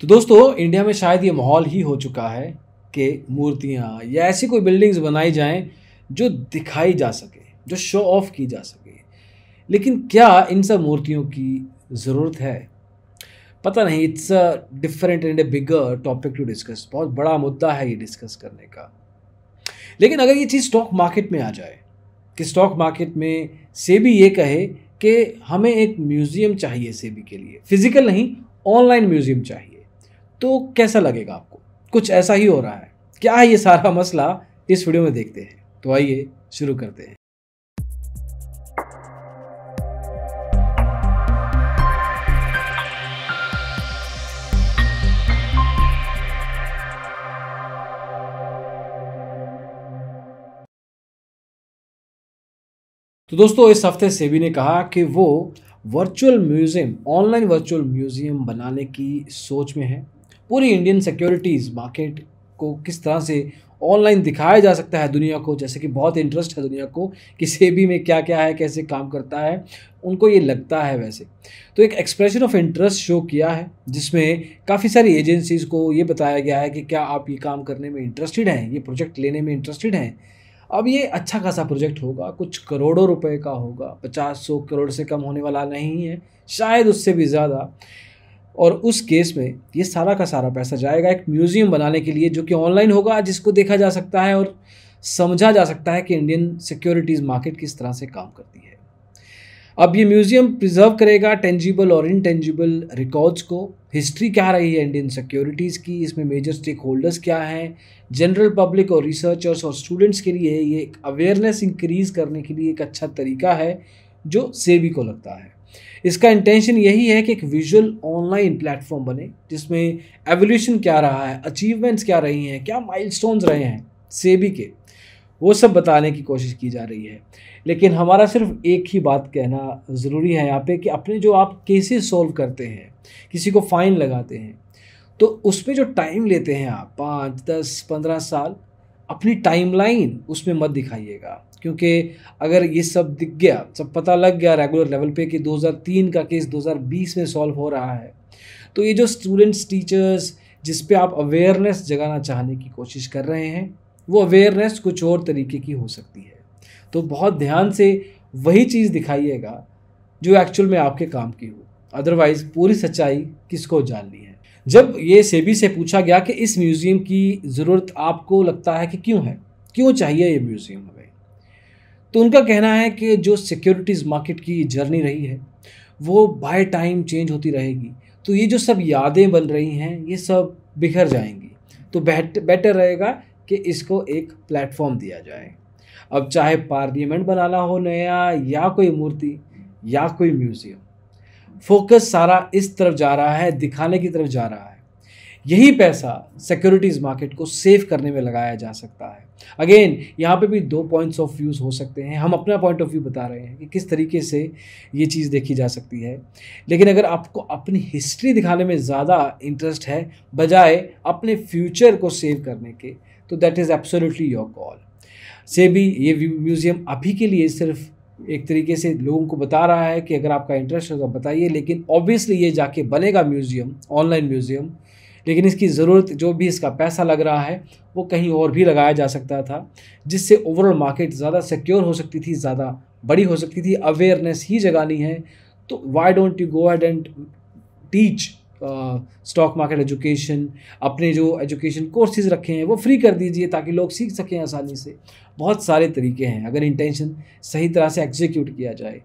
तो दोस्तों इंडिया में शायद ये माहौल ही हो चुका है कि मूर्तियाँ या ऐसी कोई बिल्डिंग्स बनाई जाएं जो दिखाई जा सके जो शो ऑफ की जा सके लेकिन क्या इन सब मूर्तियों की ज़रूरत है पता नहीं it's a different and a bigger topic to discuss बहुत बड़ा मुद्दा है ये डिस्कस करने का लेकिन अगर ये चीज़ स्टॉक मार्केट में आ जाए कि स्टॉक मार्केट में से भी ये कहे कि हमें एक म्यूज़ियम चाहिए सेबी के लिए फिज़िकल नहीं ऑनलाइन म्यूज़ियम चाहिए तो कैसा लगेगा आपको कुछ ऐसा ही हो रहा है क्या है ये सारा मसला इस वीडियो में देखते हैं तो आइए शुरू करते हैं तो दोस्तों इस हफ्ते सेबी ने कहा कि वो virtual museum online virtual museum बनाने की सोच में है पूरी इंडियन सिक्योरिटीज़ मार्केट को किस तरह से ऑनलाइन दिखाया जा सकता है दुनिया को जैसे कि बहुत इंटरेस्ट है दुनिया को कि सेबी में क्या क्या है कैसे काम करता है उनको ये लगता है वैसे तो एक एक्सप्रेशन ऑफ इंटरेस्ट शो किया है जिसमें काफ़ी सारी एजेंसीज़ को ये बताया गया है कि क्या आप ये काम करने में इंटरेस्टेड हैं ये प्रोजेक्ट लेने में इंटरेस्टेड हैं अब ये अच्छा खासा प्रोजेक्ट होगा कुछ करोड़ों रुपए का होगा पचास सौ करोड़ से कम होने वाला नहीं है शायद उससे भी ज़्यादा और उस केस में ये सारा का सारा पैसा जाएगा एक म्यूज़ियम बनाने के लिए जो कि ऑनलाइन होगा जिसको देखा जा सकता है और समझा जा सकता है कि इंडियन सिक्योरिटीज़ मार्केट किस तरह से काम करती है अब ये म्यूज़ियम प्रिजर्व करेगा टेंजिबल और इनटेंजिबल रिकॉर्ड्स को हिस्ट्री क्या रही है इंडियन सिक्योरिटीज़ की इसमें मेजर स्टेक होल्डर्स क्या हैं जनरल पब्लिक और रिसर्चर्स और स्टूडेंट्स के लिए ये एक अवेयरनेस इंक्रीज़ करने के लिए एक अच्छा तरीका है जो सेबी को लगता है इसका इंटेंशन यही है कि एक विजुअल ऑनलाइन प्लेटफॉर्म बने जिसमें एवोल्यूशन क्या रहा है अचीवमेंट्स क्या रही हैं क्या माइलस्टोन्स रहे हैं सेबी के वो सब बताने की कोशिश की जा रही है लेकिन हमारा सिर्फ एक ही बात कहना ज़रूरी है यहाँ पे कि अपने जो आप केसेस सॉल्व करते हैं किसी को फ़ाइन लगाते हैं तो उसमें जो टाइम लेते हैं आप पाँच दस पंद्रह साल अपनी टाइमलाइन उसमें मत दिखाइएगा क्योंकि अगर ये सब दिख गया सब पता लग गया रेगुलर लेवल पे कि 2003 का केस 2020 में सॉल्व हो रहा है तो ये जो स्टूडेंट्स टीचर्स जिस पे आप अवेयरनेस जगाना चाहने की कोशिश कर रहे हैं वो अवेयरनेस कुछ और तरीके की हो सकती है तो बहुत ध्यान से वही चीज़ दिखाइएगा जो एक्चुअल में आपके काम की हो अदरवाइज़ पूरी सच्चाई किसको जाननी है जब ये सेबी से पूछा गया कि इस म्यूज़ियम की ज़रूरत आपको लगता है कि क्यों है क्यों चाहिए ये म्यूज़ियम हमें तो उनका कहना है कि जो सिक्योरिटीज़ मार्केट की जर्नी रही है वो बाय टाइम चेंज होती रहेगी तो ये जो सब यादें बन रही हैं ये सब बिखर जाएंगी तो बेट बेटर रहेगा कि इसको एक प्लेटफॉर्म दिया जाए अब चाहे पार्लियामेंट बनाना हो नया या कोई मूर्ति या कोई म्यूज़ियम फोकस सारा इस तरफ जा रहा है दिखाने की तरफ जा रहा है यही पैसा सिक्योरिटीज़ मार्केट को सेव करने में लगाया जा सकता है अगेन यहाँ पे भी दो पॉइंट्स ऑफ व्यूज़ हो सकते हैं हम अपना पॉइंट ऑफ व्यू बता रहे हैं कि किस तरीके से ये चीज़ देखी जा सकती है लेकिन अगर आपको अपनी हिस्ट्री दिखाने में ज़्यादा इंटरेस्ट है बजाय अपने फ्यूचर को सेव करने के तो that is absolutely your call से भी ये म्यूज़ियम अभी के लिए सिर्फ एक तरीके से लोगों को बता रहा है कि अगर आपका इंटरेस्ट होगा तो बताइए लेकिन ऑब्वियसली ये जाके बनेगा म्यूज़ियम ऑनलाइन म्यूज़ियम लेकिन इसकी ज़रूरत जो भी इसका पैसा लग रहा है वो कहीं और भी लगाया जा सकता था जिससे ओवरऑल मार्केट ज़्यादा सिक्योर हो सकती थी ज़्यादा बड़ी हो सकती थी अवेयरनेस ही जगानी है तो why don't you go ahead and teach stock market education अपने जो एजुकेशन कोर्सेज रखे हैं वो फ्री कर दीजिए ताकि लोग सीख सकें आसानी से बहुत सारे तरीके हैं अगर इंटेंशन सही तरह से एग्जीक्यूट किया जाए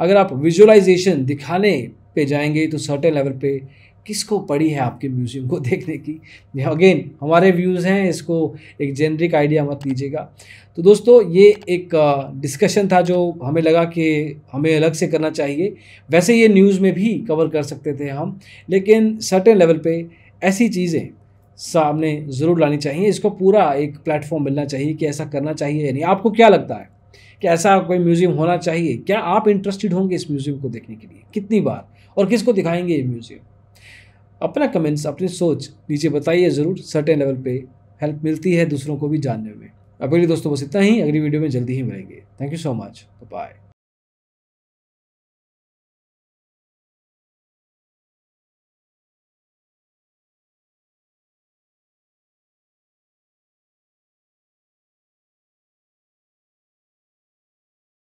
अगर आप विजुअलाइजेशन दिखाने पे जाएंगे तो सर्टेन लेवल पे किसको पड़ी है आपके म्यूज़ियम को देखने की अगेन हमारे व्यूज़ हैं इसको एक जेनरिक आइडिया मत लीजिएगा तो दोस्तों ये एक डिस्कशन था जो हमें लगा कि हमें अलग से करना चाहिए वैसे ये न्यूज़ में भी कवर कर सकते थे हम लेकिन सर्टेन लेवल पे ऐसी चीज़ें सामने ज़रूर लानी चाहिए इसको पूरा एक प्लेटफॉर्म मिलना चाहिए कि ऐसा करना चाहिए या नहीं आपको क्या लगता है कि ऐसा कोई म्यूज़ियम होना चाहिए क्या आप इंटरेस्टेड होंगे इस म्यूज़ियम को देखने के लिए कितनी बार और किसको दिखाएंगे ये म्यूज़ियम अपना कमेंट्स अपनी सोच नीचे बताइए ज़रूर सर्टेन लेवल पे हेल्प मिलती है दूसरों को भी जानने में अभी दोस्तों बस इतना ही अगली वीडियो में जल्दी ही मिलेंगे thank you so much bye